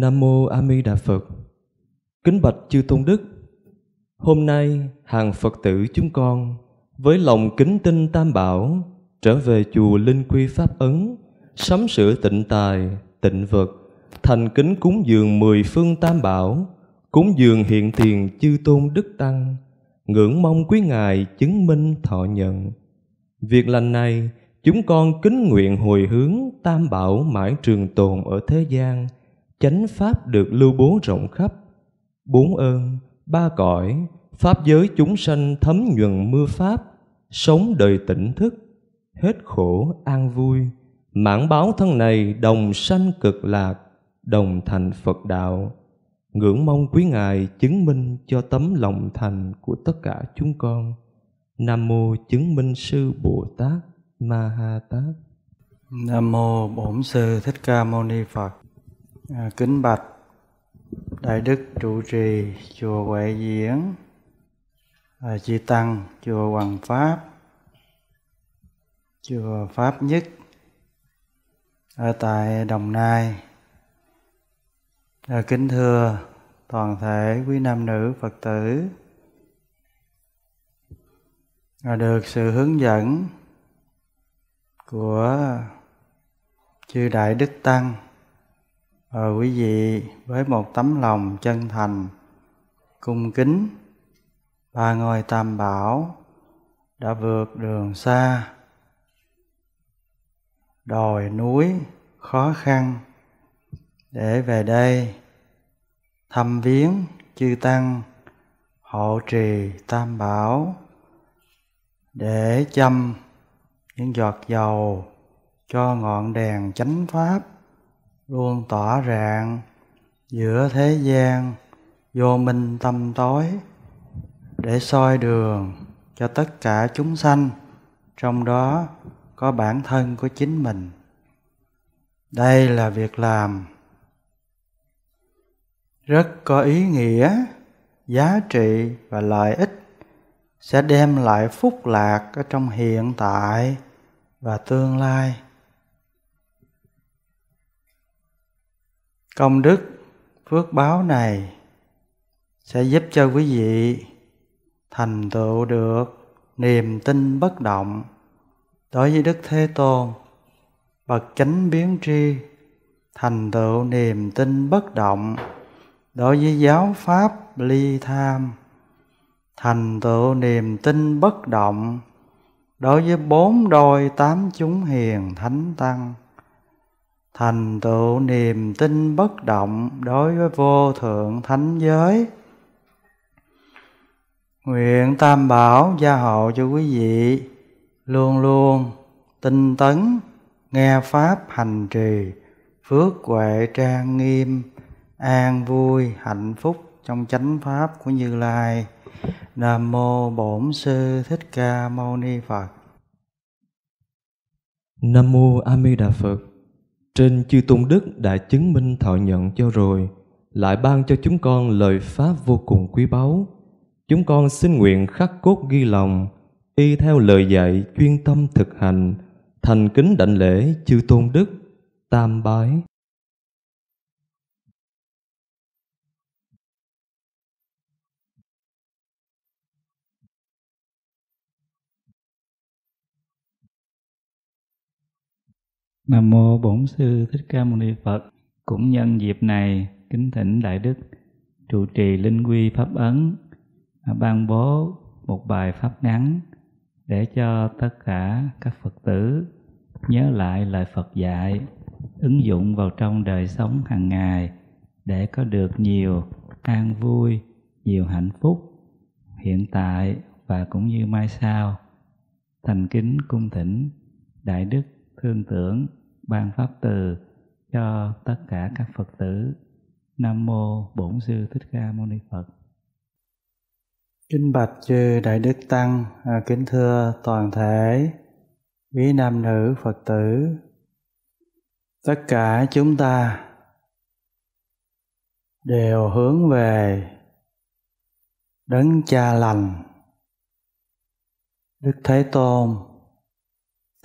Nam Mô A Di Đà Phật Kính Bạch Chư Tôn Đức Hôm nay hàng Phật tử chúng con Với lòng kính tinh Tam Bảo Trở về chùa Linh Quy Pháp Ấn Sắm sửa tịnh tài, tịnh vật Thành kính cúng dường mười phương Tam Bảo Cúng dường hiện tiền Chư Tôn Đức Tăng Ngưỡng mong quý Ngài chứng minh thọ nhận Việc lành này chúng con kính nguyện hồi hướng Tam Bảo mãi trường tồn ở thế gian – chánh pháp được lưu bố rộng khắp bốn ơn ba cõi pháp giới chúng sanh thấm nhuần mưa pháp sống đời tỉnh thức hết khổ an vui mãn báo thân này đồng sanh cực lạc đồng thành phật đạo ngưỡng mong quý ngài chứng minh cho tấm lòng thành của tất cả chúng con nam mô chứng minh sư bồ tát ma ha tát nam mô bổn sư thích ca mâu ni phật à, kính bạch đại đức trụ trì chùa huệ diễn à, chư tăng chùa hoàng pháp chùa pháp nhất ở tại đồng nai à, kính thưa toàn thể quý nam nữ phật tử à, được sự hướng dẫn của chư đại đức tăng và ờ, quý vị với một tấm lòng chân thành cung kính ba ngôi tam bảo đã vượt đường xa đồi núi khó khăn để về đây thăm viếng chư tăng hộ trì tam bảo để chăm những giọt dầu cho ngọn đèn chánh pháp luôn tỏa rạng giữa thế gian vô minh tâm tối để soi đường cho tất cả chúng sanh trong đó có bản thân của chính mình đây là việc làm rất có ý nghĩa giá trị và lợi ích sẽ đem lại phúc lạc ở trong hiện tại và tương lai công đức phước báo này sẽ giúp cho quý vị thành tựu được niềm tin bất động đối với đức thế tôn bậc chánh biến tri thành tựu niềm tin bất động đối với giáo pháp ly tham thành tựu niềm tin bất động đối với bốn đôi tám chúng hiền thánh tăng thành tựu niềm tin bất động đối với vô thượng thánh giới nguyện tam bảo gia hộ cho quý vị luôn luôn tinh tấn nghe pháp hành trì phước huệ trang nghiêm an vui hạnh phúc trong chánh pháp của như lai nam mô bổn sư thích ca mâu ni phật nam mô a di đà phật trên chư tôn đức đã chứng minh thọ nhận cho rồi, lại ban cho chúng con lời pháp vô cùng quý báu. Chúng con xin nguyện khắc cốt ghi lòng, y theo lời dạy chuyên tâm thực hành, thành kính đảnh lễ chư tôn đức, tam bái. Nam mô Bổn sư Thích Ca Mâu Ni Phật. Cũng nhân dịp này, kính thỉnh đại đức trụ trì linh quy pháp ấn ban bố một bài pháp ngắn để cho tất cả các Phật tử nhớ lại lời Phật dạy, ứng dụng vào trong đời sống hàng ngày để có được nhiều an vui, nhiều hạnh phúc hiện tại và cũng như mai sau. Thành kính cung thỉnh Đại Đức Thương Tưởng ban pháp từ cho tất cả các Phật tử. Nam mô Bổn sư Thích Ca Mâu Ni Phật. Kính bạch chư đại đức tăng, à, kính thưa toàn thể quý nam nữ Phật tử. Tất cả chúng ta đều hướng về đấng cha lành đức thế tôn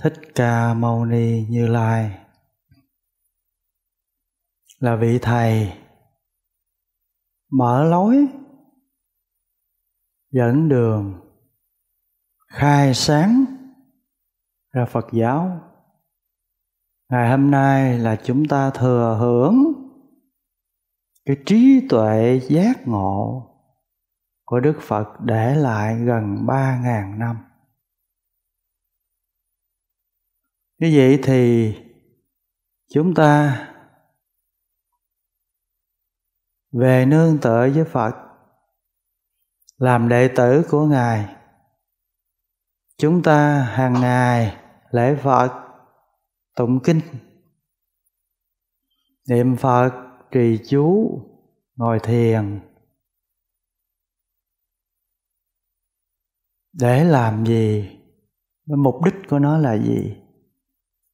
Thích Ca Mâu Ni Như Lai là vị thầy mở lối dẫn đường khai sáng ra Phật giáo. Ngày hôm nay là chúng ta thừa hưởng cái trí tuệ giác ngộ của Đức Phật để lại gần 3.000 năm. như vậy thì chúng ta về nương tựa với phật làm đệ tử của ngài chúng ta hàng ngày lễ phật tụng kinh niệm phật trì chú ngồi thiền để làm gì mục đích của nó là gì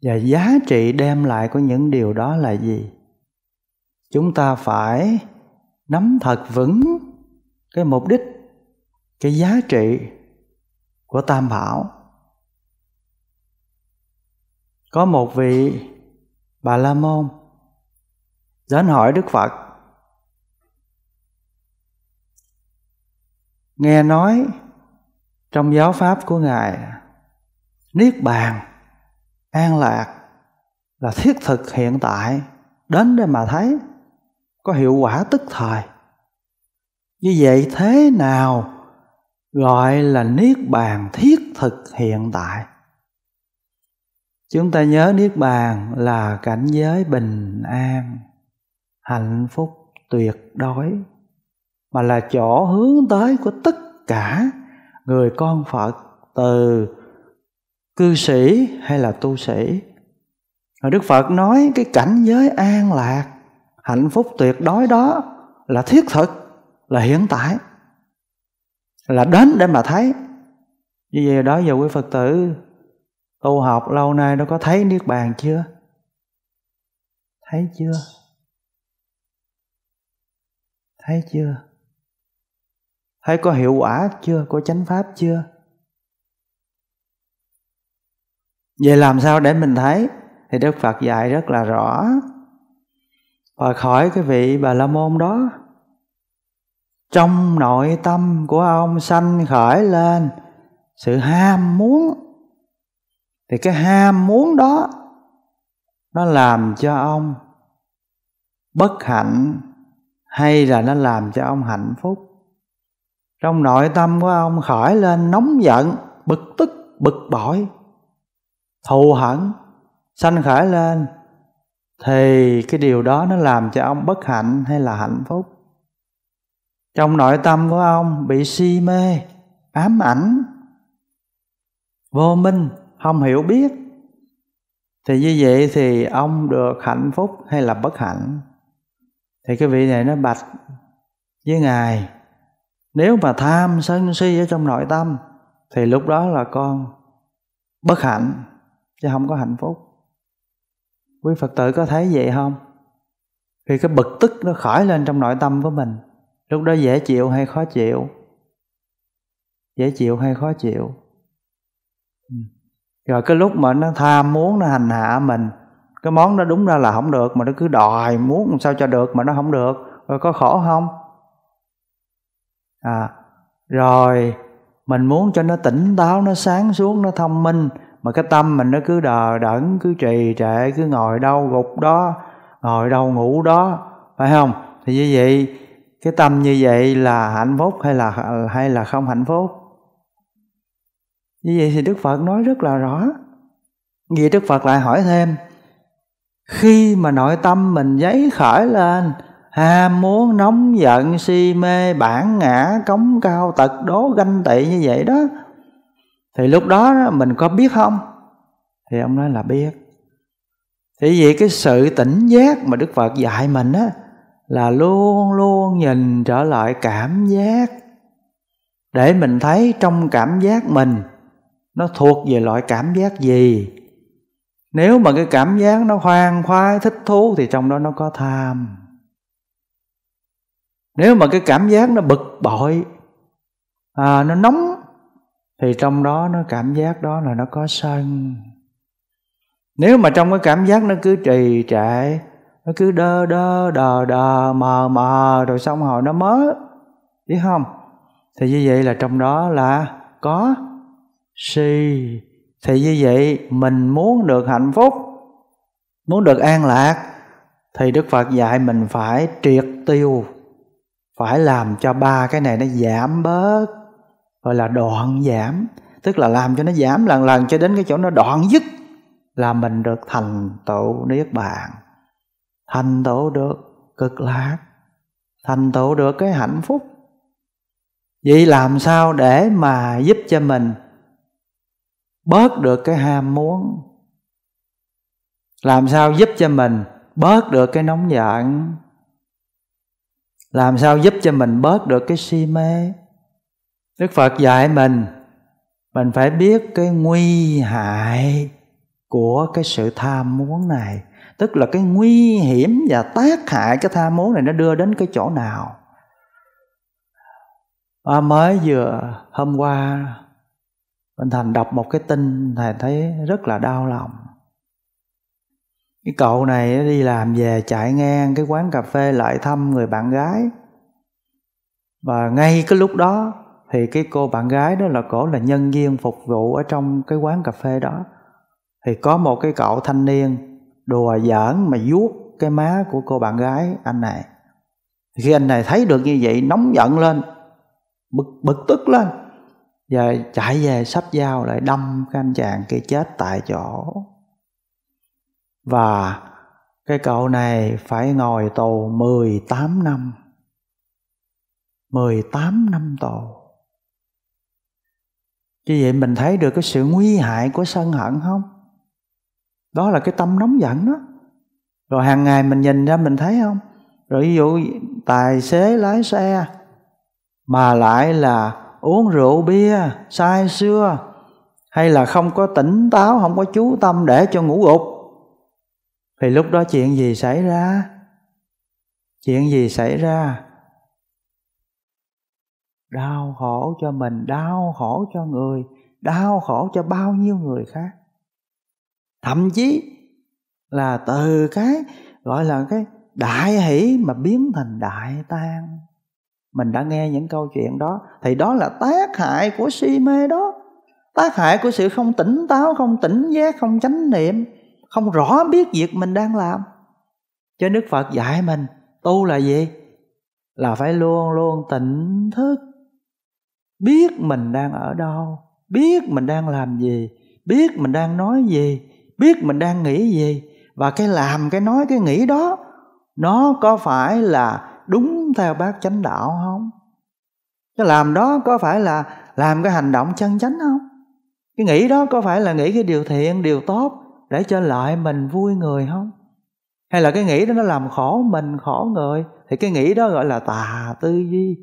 và giá trị đem lại của những điều đó là gì chúng ta phải nắm thật vững cái mục đích cái giá trị của tam bảo có một vị bà la môn đến hỏi đức phật nghe nói trong giáo pháp của ngài niết bàn an lạc là thiết thực hiện tại đến để mà thấy có hiệu quả tức thời như vậy thế nào gọi là niết bàn thiết thực hiện tại chúng ta nhớ niết bàn là cảnh giới bình an hạnh phúc tuyệt đối mà là chỗ hướng tới của tất cả người con phật từ cư sĩ hay là tu sĩ rồi đức phật nói cái cảnh giới an lạc hạnh phúc tuyệt đối đó là thiết thực là hiện tại là đến để mà thấy như vậy đó giờ quý phật tử tu học lâu nay nó có thấy niết bàn chưa thấy chưa thấy chưa thấy có hiệu quả chưa có chánh pháp chưa vậy làm sao để mình thấy thì đức phật dạy rất là rõ và khỏi cái vị bà la môn đó trong nội tâm của ông sanh khởi lên sự ham muốn thì cái ham muốn đó nó làm cho ông bất hạnh hay là nó làm cho ông hạnh phúc trong nội tâm của ông khởi lên nóng giận bực tức bực bội thù hận sanh khởi lên thì cái điều đó nó làm cho ông bất hạnh hay là hạnh phúc trong nội tâm của ông bị si mê ám ảnh vô minh không hiểu biết thì như vậy thì ông được hạnh phúc hay là bất hạnh thì cái vị này nó bạch với ngài nếu mà tham sân si ở trong nội tâm thì lúc đó là con bất hạnh chứ không có hạnh phúc quý phật tử có thấy vậy không khi cái bực tức nó khởi lên trong nội tâm của mình lúc đó dễ chịu hay khó chịu dễ chịu hay khó chịu ừ. rồi cái lúc mà nó tham muốn nó hành hạ mình cái món đó đúng ra là không được mà nó cứ đòi muốn sao cho được mà nó không được rồi có khổ không à rồi mình muốn cho nó tỉnh táo nó sáng suốt nó thông minh mà cái tâm mình nó cứ đờ đẫn cứ trì trệ cứ ngồi đâu gục đó ngồi đâu ngủ đó phải không thì như vậy cái tâm như vậy là hạnh phúc hay là hay là không hạnh phúc như vậy thì đức phật nói rất là rõ vì đức phật lại hỏi thêm khi mà nội tâm mình giấy khởi lên ham muốn nóng giận si mê bản ngã cống cao tật đố ganh tị như vậy đó thì lúc đó mình có biết không thì ông nói là biết thì vì cái sự tỉnh giác mà đức phật dạy mình á là luôn luôn nhìn trở lại cảm giác để mình thấy trong cảm giác mình nó thuộc về loại cảm giác gì nếu mà cái cảm giác nó khoan khoái thích thú thì trong đó nó có tham nếu mà cái cảm giác nó bực bội à, nó nóng thì trong đó nó cảm giác đó là nó có sân nếu mà trong cái cảm giác nó cứ trì trệ nó cứ đơ đơ đờ đờ mờ mờ rồi xong hồi nó mới biết không thì như vậy là trong đó là có si thì như vậy mình muốn được hạnh phúc muốn được an lạc thì đức phật dạy mình phải triệt tiêu phải làm cho ba cái này nó giảm bớt gọi là đoạn giảm tức là làm cho nó giảm lần lần cho đến cái chỗ nó đoạn dứt là mình được thành tựu niết bàn thành tựu được cực lạc thành tựu được cái hạnh phúc vậy làm sao để mà giúp cho mình bớt được cái ham muốn làm sao giúp cho mình bớt được cái nóng giận làm sao giúp cho mình bớt được cái si mê đức phật dạy mình mình phải biết cái nguy hại của cái sự tham muốn này tức là cái nguy hiểm và tác hại cái tham muốn này nó đưa đến cái chỗ nào à, mới vừa hôm qua mình thành đọc một cái tin thầy thấy rất là đau lòng cái cậu này đi làm về chạy ngang cái quán cà phê lại thăm người bạn gái và ngay cái lúc đó thì cái cô bạn gái đó là cổ là nhân viên phục vụ ở trong cái quán cà phê đó thì có một cái cậu thanh niên đùa giỡn mà vuốt cái má của cô bạn gái anh này khi anh này thấy được như vậy nóng giận lên bực bực tức lên và chạy về sắp dao lại đâm cái anh chàng kia chết tại chỗ và cái cậu này phải ngồi tù 18 năm 18 năm tù vì vậy mình thấy được cái sự nguy hại của sân hận không đó là cái tâm nóng giận đó rồi hàng ngày mình nhìn ra mình thấy không rồi ví dụ tài xế lái xe mà lại là uống rượu bia say xưa hay là không có tỉnh táo không có chú tâm để cho ngủ gục thì lúc đó chuyện gì xảy ra chuyện gì xảy ra đau khổ cho mình đau khổ cho người đau khổ cho bao nhiêu người khác thậm chí là từ cái gọi là cái đại hỷ mà biến thành đại tan mình đã nghe những câu chuyện đó thì đó là tác hại của si mê đó tác hại của sự không tỉnh táo không tỉnh giác không chánh niệm không rõ biết việc mình đang làm cho đức phật dạy mình tu là gì là phải luôn luôn tỉnh thức biết mình đang ở đâu biết mình đang làm gì biết mình đang nói gì biết mình đang nghĩ gì và cái làm cái nói cái nghĩ đó nó có phải là đúng theo bác chánh đạo không cái làm đó có phải là làm cái hành động chân chánh không cái nghĩ đó có phải là nghĩ cái điều thiện điều tốt để cho lợi mình vui người không hay là cái nghĩ đó nó làm khổ mình khổ người thì cái nghĩ đó gọi là tà tư duy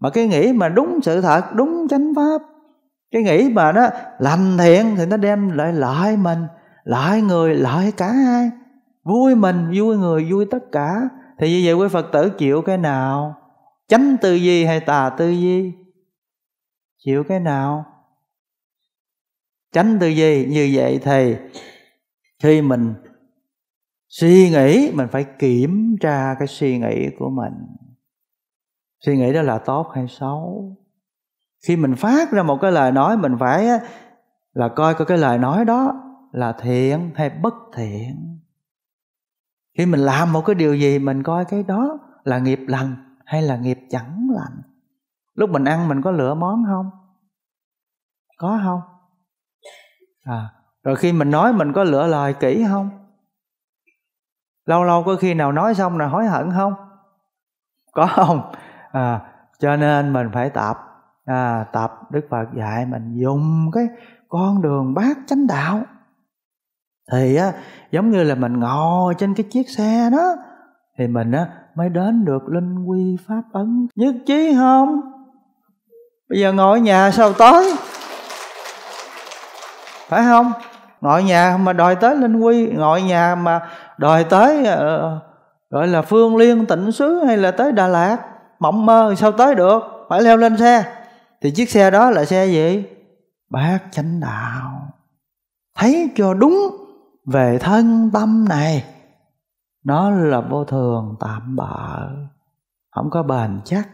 mà cái nghĩ mà đúng sự thật đúng chánh pháp cái nghĩ mà nó lành thiện thì nó đem lại lợi mình lợi người lợi cả hai vui mình vui người vui tất cả thì như vậy quý phật tử chịu cái nào chánh tư duy hay tà tư duy chịu cái nào chánh tư duy như vậy thì khi mình suy nghĩ mình phải kiểm tra cái suy nghĩ của mình suy nghĩ đó là tốt hay xấu khi mình phát ra một cái lời nói mình phải là coi coi cái lời nói đó là thiện hay bất thiện khi mình làm một cái điều gì mình coi cái đó là nghiệp lành hay là nghiệp chẳng lành lúc mình ăn mình có lựa món không có không à rồi khi mình nói mình có lựa lời kỹ không lâu lâu có khi nào nói xong là hối hận không có không à, cho nên mình phải tập à, tập đức phật dạy mình dùng cái con đường bát chánh đạo thì á, giống như là mình ngồi trên cái chiếc xe đó thì mình á, mới đến được linh quy pháp ấn nhất trí không bây giờ ngồi ở nhà sao tới phải không ngồi nhà mà đòi tới linh quy ngồi nhà mà đòi tới uh, gọi là phương liên tịnh xứ hay là tới đà lạt mộng mơ sao tới được phải leo lên xe thì chiếc xe đó là xe gì bác chánh đạo thấy cho đúng về thân tâm này nó là vô thường tạm bợ không có bền chắc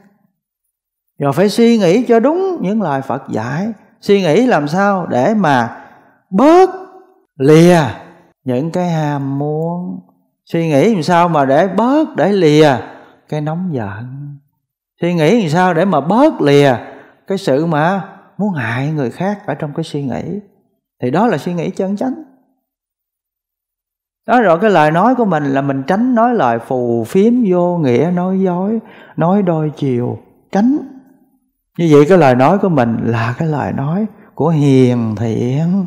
rồi phải suy nghĩ cho đúng những lời phật dạy suy nghĩ làm sao để mà bớt lìa những cái ham muốn suy nghĩ làm sao mà để bớt để lìa cái nóng giận thì nghĩ làm sao để mà bớt lìa cái sự mà muốn hại người khác ở trong cái suy nghĩ thì đó là suy nghĩ chân chánh đó rồi cái lời nói của mình là mình tránh nói lời phù phiếm vô nghĩa nói dối nói đôi chiều tránh như vậy cái lời nói của mình là cái lời nói của hiền thiện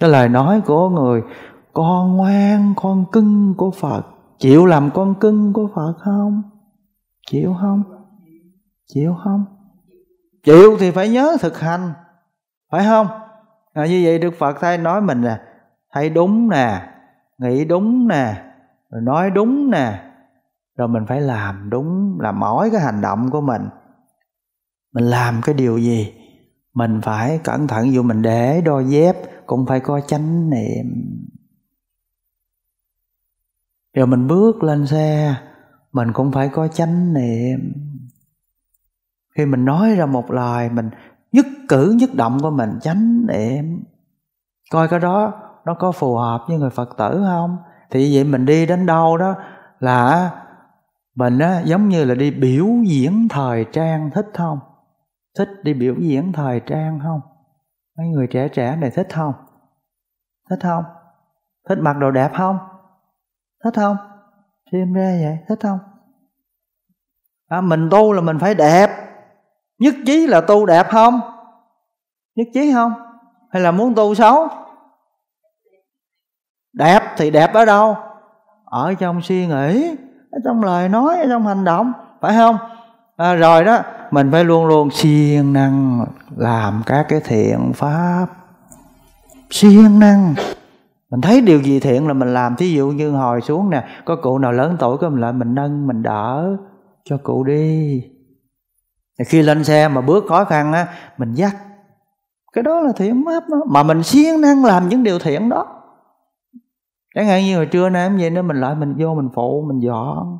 cái lời nói của người con ngoan con cưng của phật chịu làm con cưng của phật không chịu không chịu không chịu thì phải nhớ thực hành phải không à, như vậy đức phật thầy nói mình là thấy đúng nè nghĩ đúng nè rồi nói đúng nè rồi mình phải làm đúng là mỗi cái hành động của mình mình làm cái điều gì mình phải cẩn thận dù mình để đôi dép cũng phải có chánh niệm rồi mình bước lên xe mình cũng phải có chánh niệm khi mình nói ra một lời mình nhất cử nhất động của mình tránh để coi cái đó nó có phù hợp với người phật tử không thì vậy mình đi đến đâu đó là mình á giống như là đi biểu diễn thời trang thích không thích đi biểu diễn thời trang không mấy người trẻ trẻ này thích không thích không thích mặc đồ đẹp không thích không phim ra vậy thích không à, mình tu là mình phải đẹp nhất trí là tu đẹp không nhất trí không hay là muốn tu xấu đẹp thì đẹp ở đâu ở trong suy nghĩ ở trong lời nói ở trong hành động phải không à, rồi đó mình phải luôn luôn siêng năng làm các cái thiện pháp siêng năng mình thấy điều gì thiện là mình làm thí dụ như hồi xuống nè có cụ nào lớn tuổi của mình lại mình nâng mình đỡ cho cụ đi thì khi lên xe mà bước khó khăn á mình dắt cái đó là thiện pháp đó. mà mình siêng năng làm những điều thiện đó chẳng hạn như hồi trưa nay em vậy nữa mình lại mình vô mình phụ mình dọn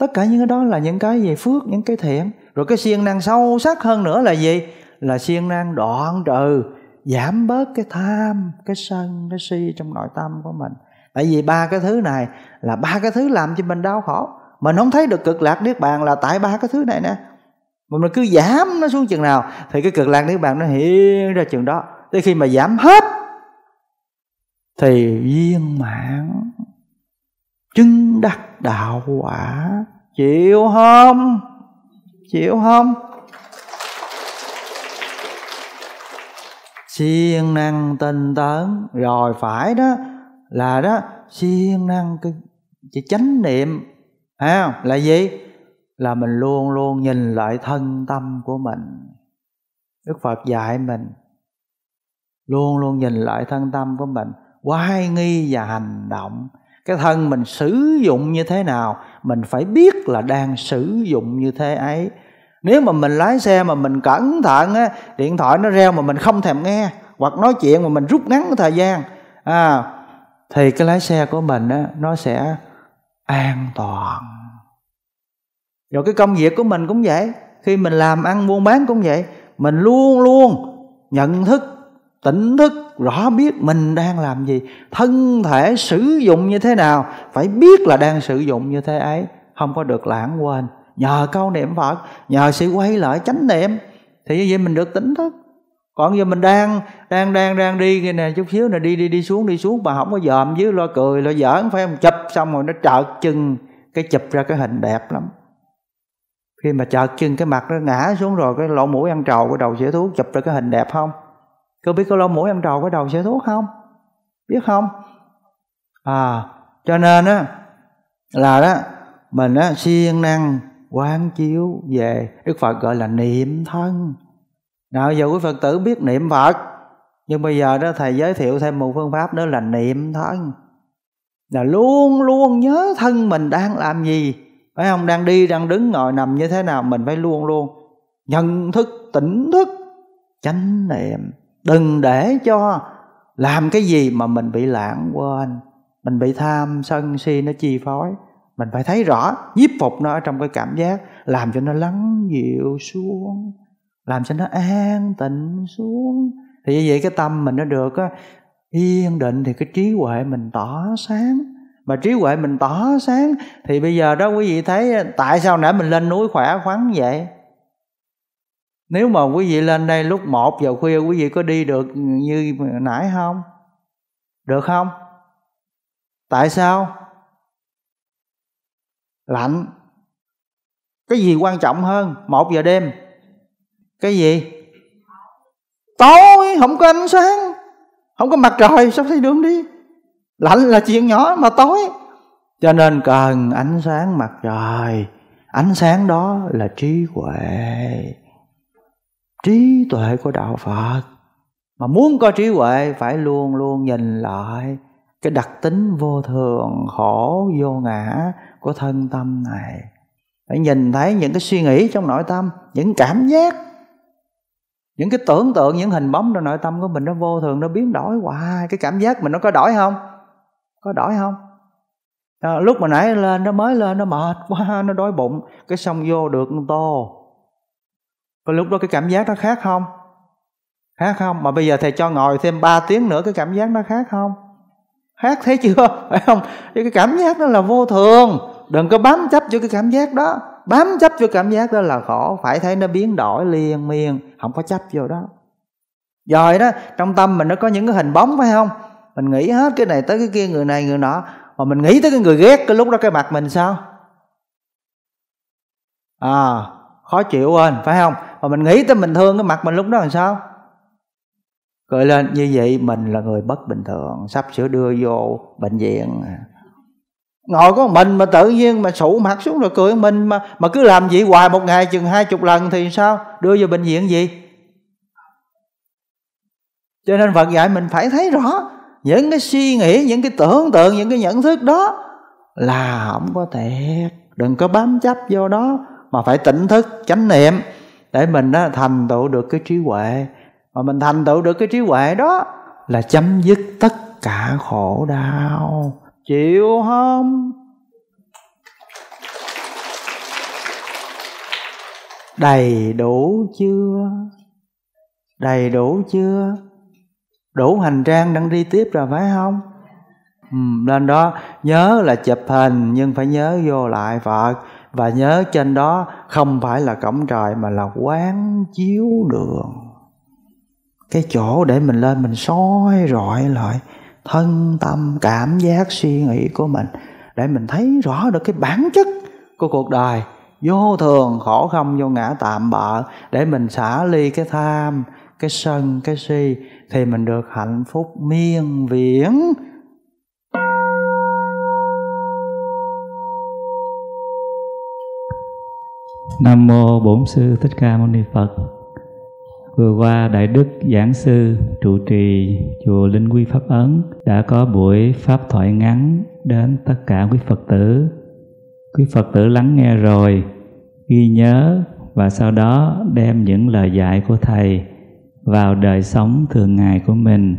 tất cả những cái đó là những cái về phước những cái thiện rồi cái siêng năng sâu sắc hơn nữa là gì là siêng năng đoạn trừ giảm bớt cái tham cái sân cái si trong nội tâm của mình tại vì ba cái thứ này là ba cái thứ làm cho mình đau khổ mình không thấy được cực lạc niết bàn là tại ba cái thứ này nè mình cứ giảm nó xuống chừng nào thì cái cực lạc niết bàn nó hiện ra chừng đó tới khi mà giảm hết thì viên mãn chứng đắc đạo quả chịu không chịu không siêng năng tinh tấn rồi phải đó là đó siêng năng cái chánh niệm thấy không là gì là mình luôn luôn nhìn lại thân tâm của mình đức phật dạy mình luôn luôn nhìn lại thân tâm của mình quay nghi và hành động cái thân mình sử dụng như thế nào mình phải biết là đang sử dụng như thế ấy nếu mà mình lái xe mà mình cẩn thận á điện thoại nó reo mà mình không thèm nghe hoặc nói chuyện mà mình rút ngắn cái thời gian à thì cái lái xe của mình á nó sẽ an toàn rồi cái công việc của mình cũng vậy khi mình làm ăn buôn bán cũng vậy mình luôn luôn nhận thức tỉnh thức rõ biết mình đang làm gì thân thể sử dụng như thế nào phải biết là đang sử dụng như thế ấy không có được lãng quên nhờ câu niệm phật nhờ sự quay lại chánh niệm thì như vậy mình được tỉnh thức còn giờ mình đang đang đang đang đi cái nè chút xíu nè đi đi đi xuống đi xuống mà không có dòm dưới lo cười lo giỡn phải không chụp xong rồi nó trợt chân cái chụp ra cái hình đẹp lắm khi mà trợt chân cái mặt nó ngã xuống rồi cái lỗ mũi ăn trầu cái đầu sẽ thuốc chụp ra cái hình đẹp không có biết cái lỗ mũi ăn trầu cái đầu sẽ thuốc không biết không à cho nên á là đó mình á siêng năng quán chiếu về đức phật gọi là niệm thân nào giờ quý phật tử biết niệm phật nhưng bây giờ đó thầy giới thiệu thêm một phương pháp nữa là niệm thân là luôn luôn nhớ thân mình đang làm gì phải không đang đi đang đứng ngồi nằm như thế nào mình phải luôn luôn nhận thức tỉnh thức chánh niệm đừng để cho làm cái gì mà mình bị lãng quên mình bị tham sân si nó chi phối mình phải thấy rõ nhiếp phục nó ở trong cái cảm giác làm cho nó lắng dịu xuống làm cho nó an tịnh xuống thì như vậy cái tâm mình nó được yên định thì cái trí huệ mình tỏ sáng mà trí huệ mình tỏ sáng thì bây giờ đó quý vị thấy tại sao nãy mình lên núi khỏe khoắn vậy nếu mà quý vị lên đây lúc 1 giờ khuya quý vị có đi được như nãy không? Được không? Tại sao? Lạnh. Cái gì quan trọng hơn? một giờ đêm cái gì tối không có ánh sáng không có mặt trời sao thấy đường đi lạnh là chuyện nhỏ mà tối cho nên cần ánh sáng mặt trời ánh sáng đó là trí huệ trí tuệ của đạo phật mà muốn có trí huệ phải luôn luôn nhìn lại cái đặc tính vô thường khổ vô ngã của thân tâm này phải nhìn thấy những cái suy nghĩ trong nội tâm những cảm giác những cái tưởng tượng những hình bóng trong nội tâm của mình nó vô thường nó biến đổi hoài cái cảm giác mình nó có đổi không có đổi không à, lúc mà nãy lên nó mới lên nó mệt quá nó đói bụng cái xong vô được tô có lúc đó cái cảm giác nó khác không khác không mà bây giờ thầy cho ngồi thêm 3 tiếng nữa cái cảm giác nó khác không khác thấy chưa phải không chứ cái cảm giác đó là vô thường đừng có bám chấp cho cái cảm giác đó bám chấp cho cảm giác đó là khổ phải thấy nó biến đổi liền miên không có chấp vô đó rồi đó trong tâm mình nó có những cái hình bóng phải không mình nghĩ hết cái này tới cái kia người này người nọ mà mình nghĩ tới cái người ghét cái lúc đó cái mặt mình sao à khó chịu lên phải không mà mình nghĩ tới mình thương cái mặt mình lúc đó làm sao cười lên như vậy mình là người bất bình thường sắp sửa đưa vô bệnh viện ngồi có mình mà tự nhiên mà sụ mặt xuống rồi cười mình mà mà cứ làm vậy hoài một ngày chừng hai chục lần thì sao đưa vào bệnh viện gì cho nên phật dạy mình phải thấy rõ những cái suy nghĩ những cái tưởng tượng những cái nhận thức đó là không có thiệt đừng có bám chấp vô đó mà phải tỉnh thức chánh niệm để mình đó thành tựu được cái trí huệ mà mình thành tựu được cái trí huệ đó là chấm dứt tất cả khổ đau chịu không đầy đủ chưa đầy đủ chưa đủ hành trang đang đi tiếp rồi phải không ừ, nên đó nhớ là chụp hình nhưng phải nhớ vô lại phật và nhớ trên đó không phải là cổng trời mà là quán chiếu đường cái chỗ để mình lên mình soi rọi lại thân tâm cảm giác suy nghĩ của mình để mình thấy rõ được cái bản chất của cuộc đời vô thường khổ không vô ngã tạm bợ để mình xả ly cái tham cái sân cái si thì mình được hạnh phúc miên viễn nam mô bổn sư thích ca mâu ni phật Vừa qua, Đại Đức Giảng Sư trụ trì Chùa Linh Quy Pháp Ấn đã có buổi Pháp thoại ngắn đến tất cả quý Phật tử. Quý Phật tử lắng nghe rồi, ghi nhớ và sau đó đem những lời dạy của Thầy vào đời sống thường ngày của mình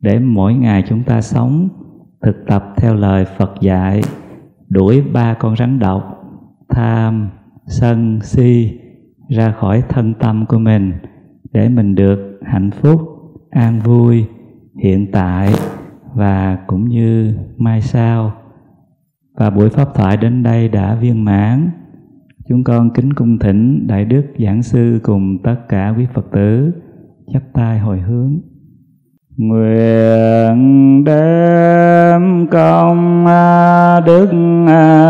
để mỗi ngày chúng ta sống thực tập theo lời Phật dạy đuổi ba con rắn độc tham sân si ra khỏi thân tâm của mình để mình được hạnh phúc an vui hiện tại và cũng như mai sau và buổi pháp thoại đến đây đã viên mãn chúng con kính cung thỉnh đại đức giảng sư cùng tất cả quý phật tử chắp tay hồi hướng nguyện đem công đức